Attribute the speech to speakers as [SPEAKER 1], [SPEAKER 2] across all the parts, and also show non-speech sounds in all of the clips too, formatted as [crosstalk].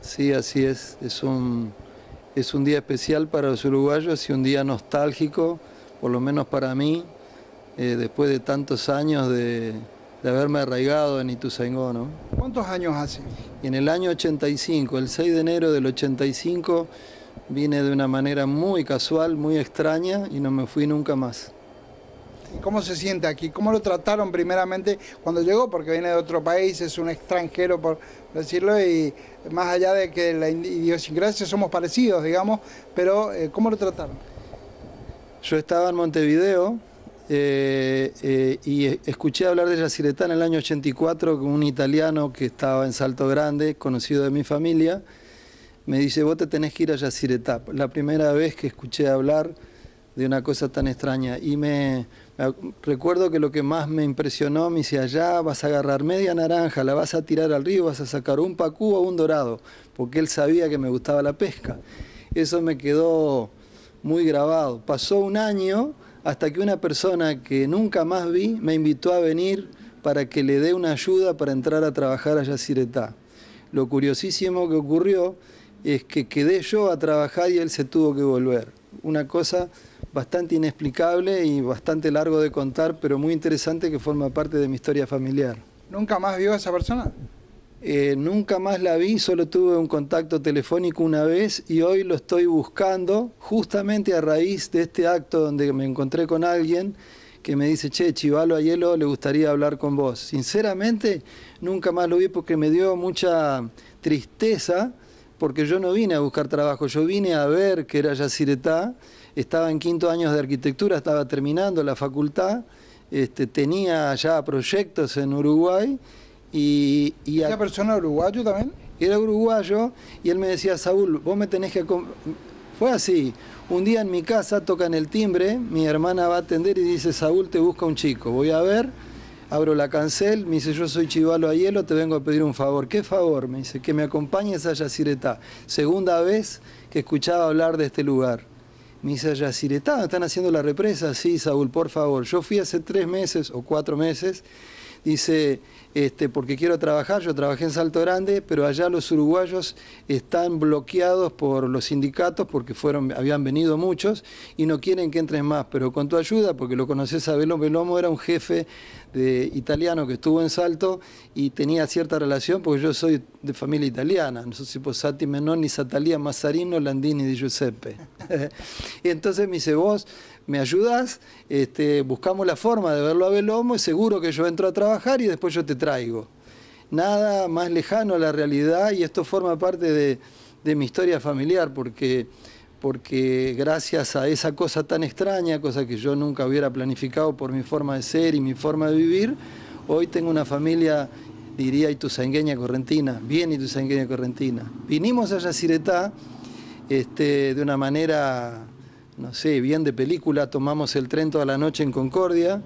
[SPEAKER 1] Sí, así es. Es un, día especial para los uruguayos y un día nostálgico, por lo menos para mí, eh, después de tantos años de, de haberme arraigado en Ituzaingó. ¿no? ¿Cuántos años hace? En el año 85, el 6 de enero del 85, vine de una manera muy casual, muy extraña y no me fui nunca más. ¿Cómo se siente aquí? ¿Cómo lo trataron primeramente cuando llegó? Porque viene de otro país, es un extranjero, por decirlo, y más allá de que la idiosincrasia somos parecidos, digamos, pero eh, ¿cómo lo trataron? Yo estaba en Montevideo eh, eh, y escuché hablar de Yacyretá en el año 84 con un italiano que estaba en Salto Grande, conocido de mi familia. Me dice, vos te tenés que ir a Yacyretá. La primera vez que escuché hablar de una cosa tan extraña. Y me, recuerdo que lo que más me impresionó, me dice, allá vas a agarrar media naranja, la vas a tirar al río, vas a sacar un pacú o un dorado, porque él sabía que me gustaba la pesca. Eso me quedó muy grabado. Pasó un año hasta que una persona que nunca más vi me invitó a venir para que le dé una ayuda para entrar a trabajar a Yaciretá. Lo curiosísimo que ocurrió es que quedé yo a trabajar y él se tuvo que volver. Una cosa bastante inexplicable y bastante largo de contar, pero muy interesante que forma parte de mi historia familiar. ¿Nunca más vio a esa persona? Eh, nunca más la vi, solo tuve un contacto telefónico una vez y hoy lo estoy buscando justamente a raíz de este acto donde me encontré con alguien que me dice, che, Chivalo Ayelo, le gustaría hablar con vos. Sinceramente, nunca más lo vi porque me dio mucha tristeza porque yo no vine a buscar trabajo, yo vine a ver que era Yaciretá, estaba en quinto años de arquitectura, estaba terminando la facultad, este, tenía ya proyectos en Uruguay y... y ¿Era persona uruguayo también? Era uruguayo y él me decía, Saúl, vos me tenés que... Fue así, un día en mi casa tocan el timbre, mi hermana va a atender y dice, Saúl te busca un chico, voy a ver abro la cancel, me dice, yo soy Chivalo Ayelo, te vengo a pedir un favor. ¿Qué favor? Me dice, que me acompañes a Yaciretá. Segunda vez que escuchaba hablar de este lugar. Me dice, Yaciretá, ¿están haciendo la represa? Sí, Saúl, por favor. Yo fui hace tres meses o cuatro meses dice, este, porque quiero trabajar, yo trabajé en Salto Grande, pero allá los uruguayos están bloqueados por los sindicatos porque fueron, habían venido muchos y no quieren que entren más, pero con tu ayuda, porque lo conoces a Belomo, Belomo era un jefe de, italiano que estuvo en Salto y tenía cierta relación, porque yo soy de familia italiana, no soy tipo Sati ni Satalia Mazzarino, Landini, Di Giuseppe. y [laughs] Entonces me dice, vos me ayudas, este, buscamos la forma de verlo a Belomo y seguro que yo entro a trabajar y después yo te traigo. Nada más lejano a la realidad y esto forma parte de, mi historia familiar porque, porque gracias a esa cosa tan extraña, cosa que yo nunca hubiera planificado por mi forma de ser y mi forma de vivir, hoy tengo una familia diría ituzaingueña correntina, bien ituzaingueña correntina. Vinimos a Yaciretá este, de una manera no sé, bien de película, tomamos el tren toda la noche en Concordia.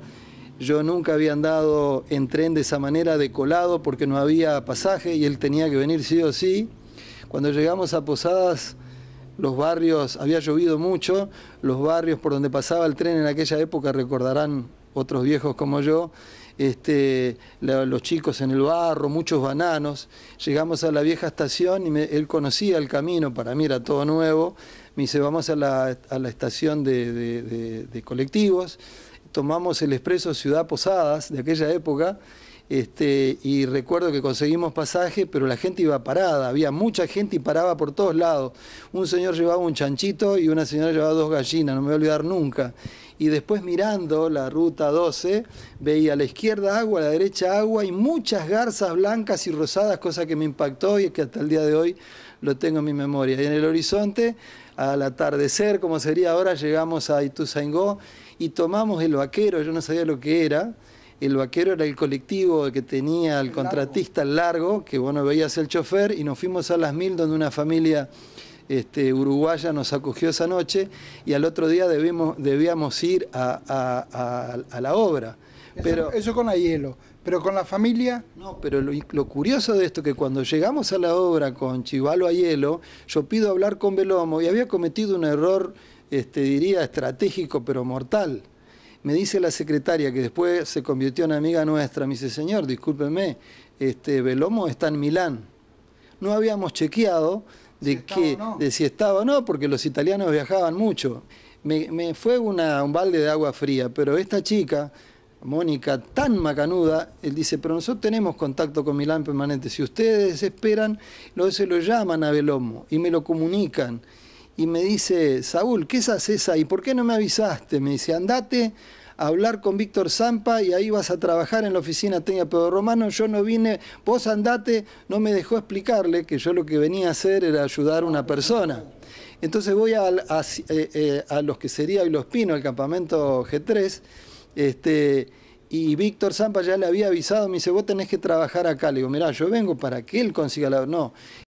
[SPEAKER 1] Yo nunca había andado en tren de esa manera, de colado, porque no había pasaje y él tenía que venir sí o sí. Cuando llegamos a Posadas, los barrios, había llovido mucho, los barrios por donde pasaba el tren en aquella época recordarán otros viejos como yo, este, los chicos en el barro, muchos bananos. Llegamos a la vieja estación y él conocía el camino, para mí era todo nuevo. Me dice, vamos a la, estación de, colectivos, tomamos el expreso Ciudad Posadas de aquella época. Este, y recuerdo que conseguimos pasaje, pero la gente iba parada, había mucha gente y paraba por todos lados. Un señor llevaba un chanchito y una señora llevaba dos gallinas, no me voy a olvidar nunca y después mirando la ruta 12 veía a la izquierda agua, a la derecha agua y muchas garzas blancas y rosadas, cosa que me impactó y que hasta el día de hoy lo tengo en mi memoria. Y en el horizonte, al atardecer, como sería ahora, llegamos a Ituzaingó y tomamos el vaquero, yo no sabía lo que era. El vaquero era el colectivo que tenía el, contratista largo. largo, que bueno, veías el chofer, y nos fuimos a Las Mil, donde una familia este, uruguaya nos acogió esa noche y al otro día debíamos ir a, la obra. Pero, eso, con Ayelo, pero con la familia... No, pero lo, curioso de esto que cuando llegamos a la obra con Chivalo a yo pido hablar con Belomo y había cometido un error, este, diría, estratégico pero mortal. Me dice la secretaria, que después se convirtió en amiga nuestra, me dice, señor, discúlpeme, este, Belomo está en Milán. No habíamos chequeado de, si que, de si estaba o no, porque los italianos viajaban mucho. Me, fue un balde de agua fría, pero esta chica, Mónica, tan macanuda, él dice, pero nosotros tenemos contacto con Milán permanente. Si ustedes esperan, lo, se lo llaman a Belomo y me lo comunican. Y me dice, Saúl, ¿qué es esa? ¿Y por qué no me avisaste? Me dice, andate a hablar con Víctor Zampa y ahí vas a trabajar en la oficina Teña Pedro Romano. Yo no vine, vos andate, no me dejó explicarle que yo lo que venía a hacer era ayudar a una persona. Entonces voy eh, eh, a, los que sería hoy Los Pinos, el campamento G3, este, y Víctor Zampa ya le había avisado, me dice, vos tenés que trabajar acá. Le digo, mirá, yo vengo para que él consiga la... No,